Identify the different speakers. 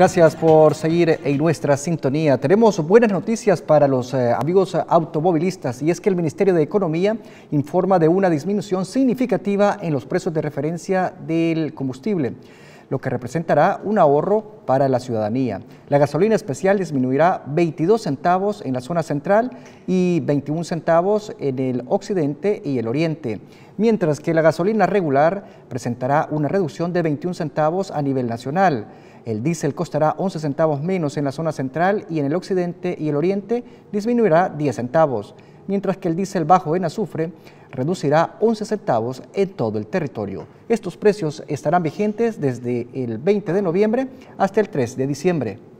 Speaker 1: Gracias por seguir en nuestra sintonía. Tenemos buenas noticias para los eh, amigos automovilistas y es que el Ministerio de Economía informa de una disminución significativa en los precios de referencia del combustible lo que representará un ahorro para la ciudadanía. La gasolina especial disminuirá 22 centavos en la zona central y 21 centavos en el occidente y el oriente, mientras que la gasolina regular presentará una reducción de 21 centavos a nivel nacional. El diésel costará 11 centavos menos en la zona central y en el occidente y el oriente disminuirá 10 centavos, mientras que el diésel bajo en azufre reducirá 11 centavos en todo el territorio. Estos precios estarán vigentes desde el 20 de noviembre hasta el 3 de diciembre.